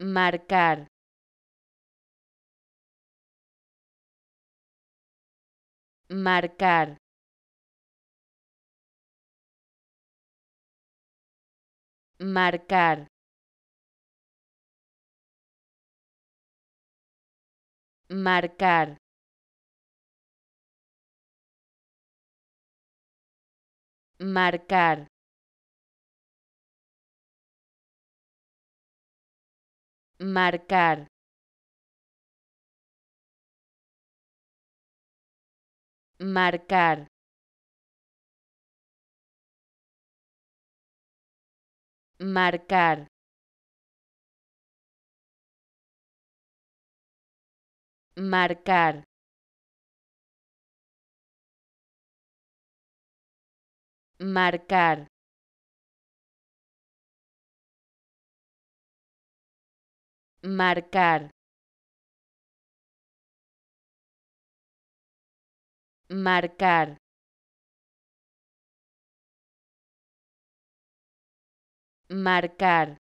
marcar marcar marcar marcar marcar marcar marcar marcar marcar marcar marcar, marcar. marcar